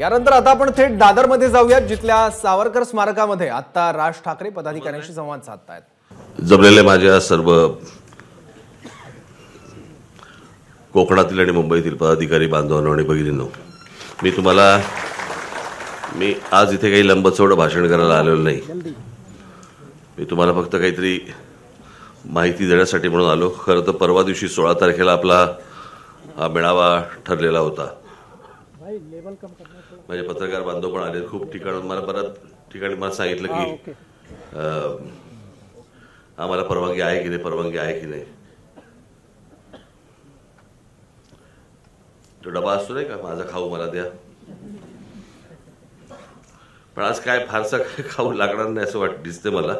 यानंतर आता आपण थेट दादरमध्ये जाऊयात जिथल्या सावरकर स्मारकामध्ये आता राज ठाकरे पदाधिकाऱ्यांशी संवाद साधतायत जमलेले माझ्या सर्व कोकणातील आणि मुंबईतील पदाधिकारी बांधवांनो आणि भगिनींनो मी तुम्हाला मी आज इथे काही लंबचोड भाषण करायला आलेलो नाही मी तुम्हाला फक्त काहीतरी माहिती देण्यासाठी म्हणून आलो खरं तर परवा दिवशी सोळा तारखेला आपला हा मेळावा ठरलेला होता माझे पत्रकार बांधव पण आले खूप ठिकाण मला बऱ्याच ठिकाणी मला सांगितलं की आम्हाला परवानगी आहे की नाही परवानगी आहे की नाही तो डबा असतो नाही का माझा खाऊ मला द्या पण आज काय फारसा काय खाऊ लागणार नाही असं वाट दिसते मला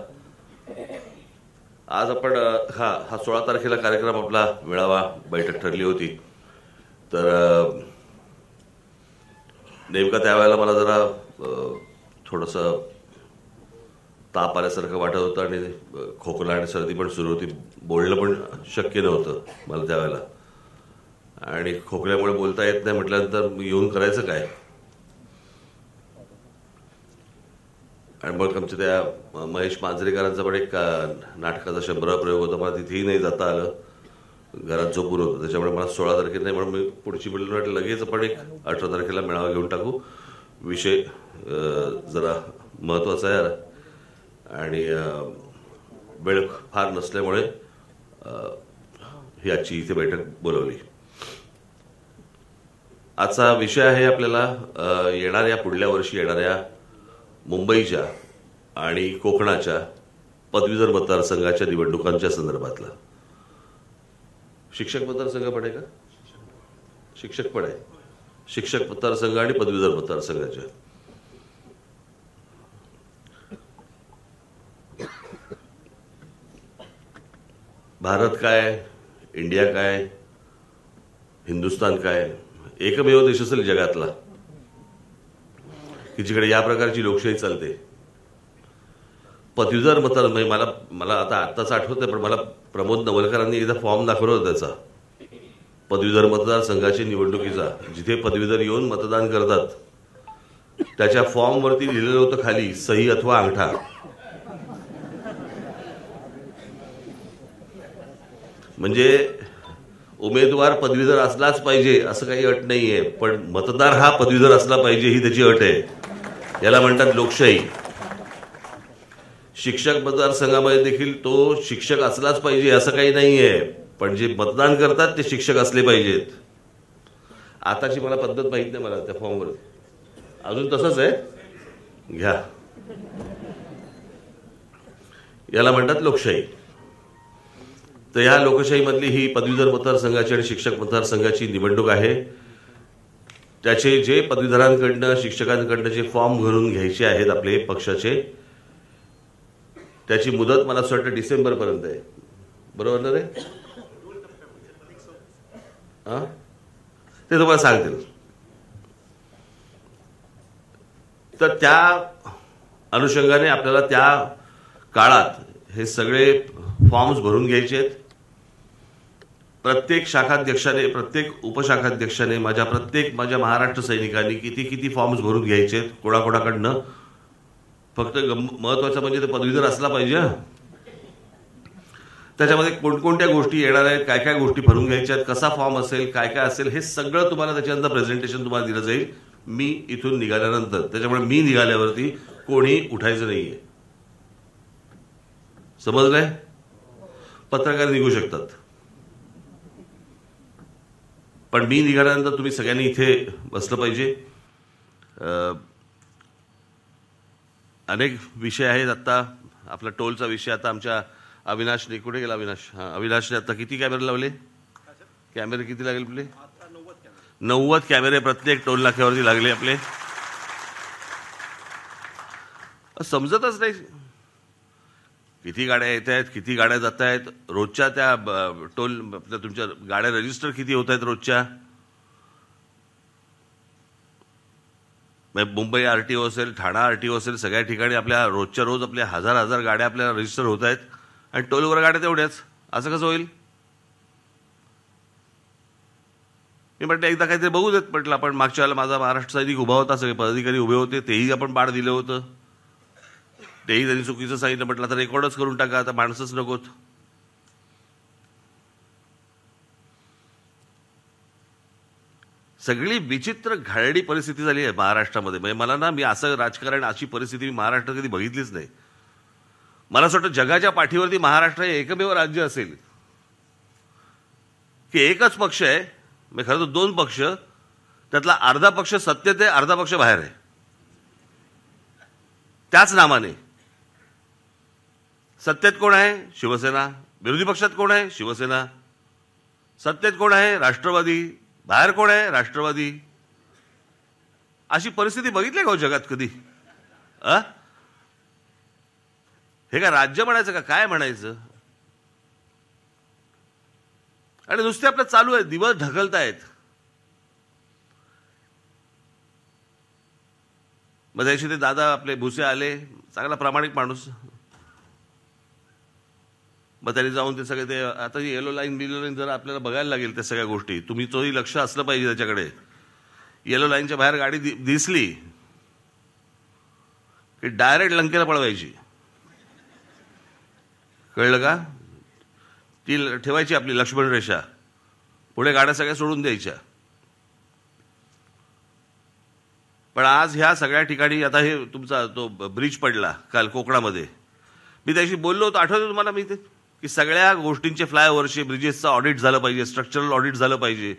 आज आपण हा हा सोळा तारखेला कार्यक्रम आपला मिळावा बैठक ठरली होती तर नेमका त्यावेळेला मला जरा थोडस ताप आल्यासारखं वाटत होतं आणि खोकला आणि सर्दी पण सुरू होती बोलणं पण शक्य नव्हतं मला त्यावेळेला आणि खोकल्यामुळे बोलता येत नाही म्हटल्यानंतर येऊन करायचं काय आणि मग आमच्या त्या महेश मांजरेकरांचा पण एक नाटकाचा शंभरा प्रयोग होता मला तिथेही नाही जाता आलं घरात झोपून होतो त्याच्यामुळे मला सोळा तारखेला नाही म्हणून मी पुढची मिळून वाटलं लगेच आपण एक अठरा तारखेला मेळावा घेऊन टाकू विषय जरा महत्त्वाचा आहे आणि वेळ फार नसल्यामुळे ही आजची इथे बैठक बोलवली आजचा विषय आहे आपल्याला येणाऱ्या पुढल्या वर्षी येणाऱ्या मुंबईच्या आणि कोकणाच्या पदवीधर मतदारसंघाच्या निवडणुकांच्या संदर्भातला शिक्षक मतदारसंघ आहे का शिक्षक पण आहे शिक्षक मतदारसंघ आणि पदवीधर मतदारसंघाच्या भारत काय इंडिया काय हिंदुस्तान काय एकमेव देश असेल जगातला की जिकडे या प्रकारची लोकशाही चालते पदवीधर मतदार म्हणजे मला मला आता आत्ताच आठवत आहे पण मला प्रमोद नवलकरांनी एकदा फॉर्म दाखवला होता त्याचा पदवीधर मतदारसंघाच्या निवडणुकीचा जिथे पदवीधर येऊन मतदान करतात त्याच्या फॉर्मवरती लिहिलेलं होतं खाली सही अथवा अंगठा म्हणजे उमेदवार पदवीधर असलाच पाहिजे असं काही अट नाहीये पण मतदार हा पदवीधर असला पाहिजे ही त्याची अट आहे याला म्हणतात लोकशाही शिक्षक मतदारसंघामध्ये देखील तो शिक्षक असलाच पाहिजे असं काही नाही आहे पण जे मतदान करतात ते शिक्षक असले पाहिजेत आताची मला पद्धत माहीत नाही मला त्या फॉर्मवर अजून तसंच आहे घ्या याला म्हणतात लोकशाही तर ह्या लोकशाहीमधली ही पदवीधर मतदारसंघाची आणि शिक्षक मतदारसंघाची निवडणूक आहे त्याचे जे पदवीधरांकडनं शिक्षकांकडनं जे फॉर्म भरून घ्यायचे आहेत आपले पक्षाचे त्याची मुदत मला असं वाटतं डिसेंबरपर्यंत आहे बरोबर ना रे ते तुम्हाला सांगतील तर त्या अनुषंगाने आपल्याला त्या काळात हे सगळे फॉर्म्स भरून घ्यायचे आहेत प्रत्येक शाखाध्यक्षाने प्रत्येक उपशाखाध्यक्षाने माझ्या प्रत्येक माझ्या महाराष्ट्र सैनिकांनी किती किती फॉर्म्स भरून घ्यायचे आहेत कोणाकोणाकडनं फक्त महत्वाचं म्हणजे ते पदवीधर असला पाहिजे त्याच्यामध्ये कोणकोणत्या गोष्टी येणार आहेत काय काय गोष्टी भरून घ्यायच्या आहेत कसा फॉर्म असेल काय काय असेल हे सगळं तुम्हाला त्याच्यानंतर प्रेझेंटेशन तुम्हाला दिलं जाईल मी इथून निघाल्यानंतर त्याच्यामुळे मी निघाल्यावरती कोणी उठायचं नाहीये आहे समजलंय पत्रकार निघू शकतात पण मी निघाल्यानंतर तुम्ही सगळ्यांनी इथे बसलं पाहिजे अनेक विषय आहेत आत्ता आपला टोलचा विषय आता आमच्या अविनाश कुठे गेला अविनाश अविनाशने आता किती कॅमेरे लावले कॅमेरे किती लागले आपले नव्वद कॅमेरे प्रत्येक टोल नाक्यावरती लागले आपले समजतच नाही किती गाड्या येत आहेत किती गाड्या जात आहेत रोजच्या त्या टोल आपल्या तुमच्या गाड्या रजिस्टर किती होत आहेत रोजच्या मुंबई आर टी ओ असेल ठाणा आर टी ओ असेल सगळ्या ठिकाणी आपल्या रोजच्या रोज आपल्या हजार हजार गाड्या आपल्याला रजिस्टर होत आहेत आणि टोलवर गाड्या तेवढ्याच असं कसं होईल मी म्हटलं एकदा काहीतरी बघू देत म्हटलं आपण मागच्या वेळेला माझा महाराष्ट्र सैनिक उभा होता सगळे पदाधिकारी उभे होते तेही आपण बाळ दिलं होतं तेही त्यांनी चुकीचं सांगितलं म्हटलं तर रेकॉर्डच करून टाका आता माणसंच नकोत सगळी विचित्र घाळडी परिस्थिती झाली आहे महाराष्ट्रामध्ये म्हणजे मला ना मी असं राजकारण अशी परिस्थिती मी महाराष्ट्र कधी बघितलीच नाही मला असं वाटतं जगाच्या पाठीवरती महाराष्ट्र हे एकमेव राज्य असेल की एकच पक्ष आहे मी म्हणजे खरं तर दोन पक्ष त्यातला अर्धा पक्ष सत्तेत आहे अर्धा पक्ष बाहेर आहे त्याच नामाने सत्तेत कोण आहे शिवसेना विरोधी पक्षात कोण आहे शिवसेना सत्तेत कोण आहे राष्ट्रवादी बाहेर कोण आहे राष्ट्रवादी अशी परिस्थिती बघितली का हो जगात कधी अ हे का राज्य म्हणायचं का काय म्हणायचं आणि नुसते आपलं चालू आहे दिवस ढकलतायत मग त्याशी ते दादा आपले भुसे आले चांगला प्रामाणिक माणूस मग त्यांनी जाऊन ते सगळे ते आता येलो लाईन बिलो लाईन जरा आपल्याला बघायला लागेल त्या सगळ्या गोष्टी तुम्ही तोही लक्ष असलं पाहिजे त्याच्याकडे येलो लाईनच्या बाहेर गाडी दिसली की डायरेक्ट लंकेला पळवायची कळलं का ती ठेवायची आपली लक्ष्मण रेषा पुढे गाड्या सगळ्या सोडून द्यायच्या पण आज ह्या सगळ्या ठिकाणी आता हे तुमचा तो ब्रिज पडला काल कोकणामध्ये मी त्याशी बोललो होतो आठवतो तुम्हाला मी ते की सगळ्या गोष्टींचे फ्लायओव्हरचे ब्रिजेसचं ऑडिट झालं पाहिजे स्ट्रक्चरल ऑडिट झालं पाहिजे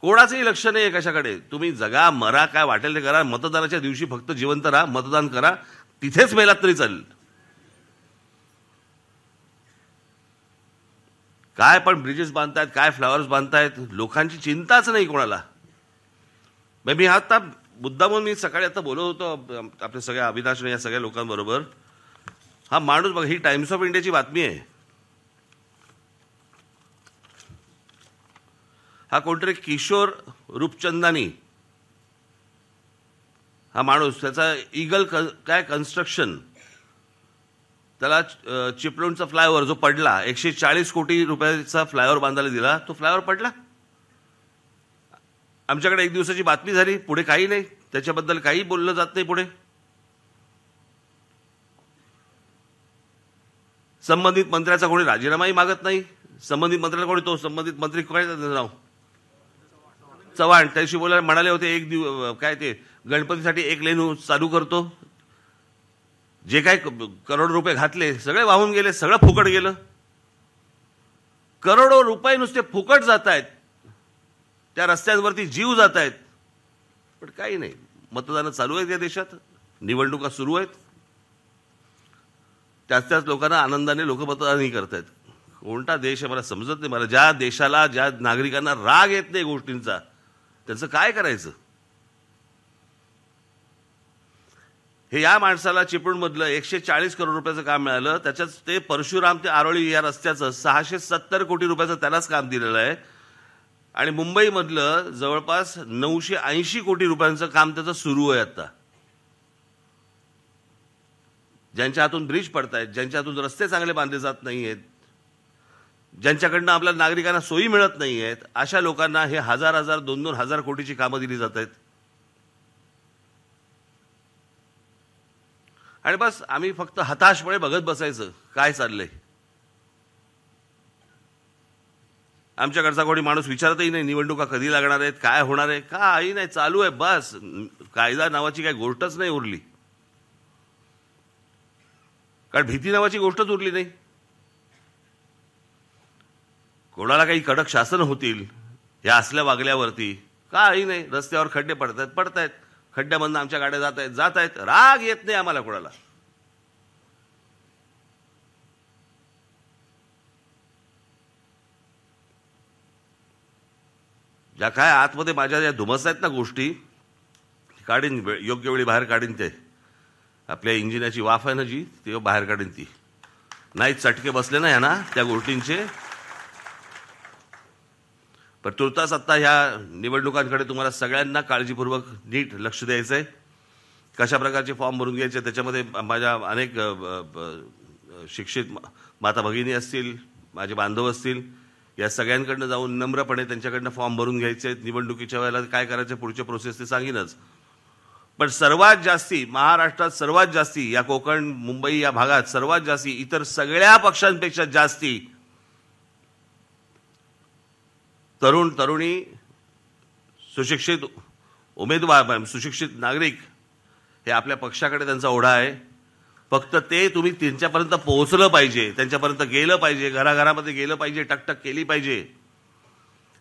कोणाचंही लक्ष नाही आहे कशाकडे तुम्ही जगा मरा काय वाटेल ते करा मतदानाच्या दिवशी फक्त जिवंत राहा मतदान करा तिथेच मेलात तरी चालेल काय पण ब्रिजेस बांधतायत काय फ्लावर्स बांधतायत लोकांची चिंताच नाही कोणाला मी आता मुद्दा म्हणून मी सकाळी आता बोलत होतो आपल्या सगळ्या अविनाश या सगळ्या लोकांबरोबर हा माणूस बघा ही टाइम्स ऑफ इंडियाची बातमी आहे हा कोणतरी किशोर रूपचंदानी हा माणूस त्याचा इगल काय कन्स्ट्रक्शन त्याला चिपळूणचा फ्लायओव्हर जो पडला एकशे चाळीस कोटी रुपयाचा फ्लायओव्हर बांधायला दिला तो फ्लायओव्हर पडला आमच्याकडे एक दिवसाची बातमी झाली पुढे काही नाही त्याच्याबद्दल काही बोललं जात नाही पुढे संबंधित मंत्र्याचा कोणी राजीनामाही मागत नाही संबंधित मंत्र्याला कोणी तो संबंधित मंत्री काय नाव चव्हाण त्याशी बोलायला म्हणाले होते एक दिव काय ते गणपतीसाठी एक लेन चालू करतो जे काय करोड रुपये घातले सगळे वाहून गेले सगळं फुकट गेलं करोडो रुपये नुसते फुकट जात आहेत त्या रस्त्यांवरती जीव जात आहेत पण काही नाही मतदान चालू आहेत या देशात निवडणुका सुरू आहेत त्याच त्याच लोकांना आनंदाने लोक मतदानही करत आहेत कोणता देश आहे मला समजत नाही मला ज्या देशाला ज्या नागरिकांना राग येत नाही गोष्टींचा त्याचं काय करायचं हे या माणसाला चिपळूणमधलं एकशे चाळीस करोड रुपयाचं काम मिळालं त्याच्यात ते परशुराम ते आरोळी या रस्त्याचं सहाशे सत्तर कोटी रुपयाचं त्यालाच काम दिलेलं आहे आणि मुंबईमधलं जवळपास नऊशे ऐंशी कोटी रुपयांचं काम त्याचं सुरू आहे आता ज्यांच्या हातून ब्रिज पडतायत ज्यांच्या हातून रस्ते चांगले बांधले जात नाही आहेत ज्यांच्याकडनं आपल्या नागरिकांना सोयी मिळत नाही आहेत अशा लोकांना हे हजार हजार दोन दोन हजार कोटीची कामं दिली जात आहेत आणि बस आम्ही फक्त हताशपणे बघत बसायचं काय चाललंय आमच्याकडचा कोणी माणूस विचारतही नाही निवडणुका कधी लागणार आहेत काय होणार आहे काही नाही चालू आहे बस कायदा नावाची काही गोष्टच नाही उरली कारण भीती नावाची गोष्टच उरली नाही कोणाला काही कडक शासन होतील या असल्या वागल्यावरती काही नाही रस्त्यावर खड्डे पडतायत पडतायत खड्ड्यामधनं आमच्या गाड्या जात आहेत जात आहेत राग येत नाही आम्हाला कोणाला ज्या काय आतमध्ये माझ्या ज्या धुमस आहेत ना गोष्टी काढीन योग्य वेळी बाहेर काढीन ते आपल्या इंजिनाची वाफ आहे ना जी ती बाहेर काढीन ती नाही चटके बसले ना ह्या ना त्या गोष्टींचे पण तुर्तास आत्ता ह्या निवडणुकांकडे तुम्हाला सगळ्यांना काळजीपूर्वक नीट लक्ष द्यायचं आहे कशा प्रकारचे फॉर्म भरून घ्यायचे त्याच्यामध्ये माझ्या अनेक शिक्षित माता भगिनी असतील माझे बांधव असतील या सगळ्यांकडनं जाऊन नम्रपणे त्यांच्याकडनं फॉर्म भरून घ्यायचे निवडणुकीच्या वेळेला काय करायचं पुढचे प्रोसेस ते सांगेनच पण सर्वात जास्ती महाराष्ट्रात सर्वात जास्ती या कोकण मुंबई या भागात सर्वात जास्ती इतर सगळ्या पक्षांपेक्षा जास्ती तरुण तरुणी सुशिक्षित उमेदवार सुशिक्षित नागरिक हे आपल्या पक्षाकडे त्यांचा ओढा आहे फक्त ते तुम्ही त्यांच्यापर्यंत पोहोचलं पाहिजे त्यांच्यापर्यंत गेलं पाहिजे घराघरामध्ये गेलं पाहिजे टकटक केली पाहिजे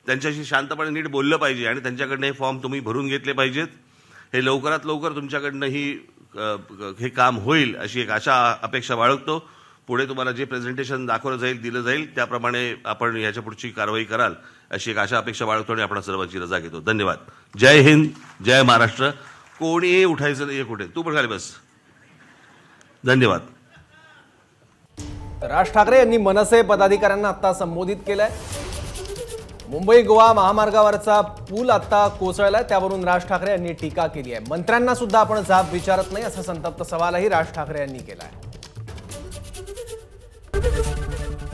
त्यांच्याशी शांतपणे नीट बोललं पाहिजे आणि त्यांच्याकडनं हे फॉर्म तुम्ही भरून घेतले पाहिजेत हे लवकरात लवकर तुमच्याकडनं ही हे काम होईल अशी एक आशा अपेक्षा बाळगतो पुढे तुम्हाला जे प्रेझेंटेशन दाखवलं जाईल दिलं जाईल त्याप्रमाणे आपण याच्या पुढची कारवाई कराल अशी एक आशा अपेक्षा बाळगतो आणि आपण सर्वांची रजा घेतो धन्यवाद जय हिंद जय महाराष्ट्र कोणी उठायचं नाही कुठे तू पण बस धन्यवाद राज ठाकरे यांनी मनसे पदाधिकाऱ्यांना आता संबोधित केलंय मुंबई गोवा महामार्गावरचा पूल आता कोसळलाय त्यावरून राज ठाकरे यांनी टीका केली आहे मंत्र्यांना सुद्धा आपण जाब विचारत नाही असा संतप्त सवालही राज ठाकरे यांनी केला आहे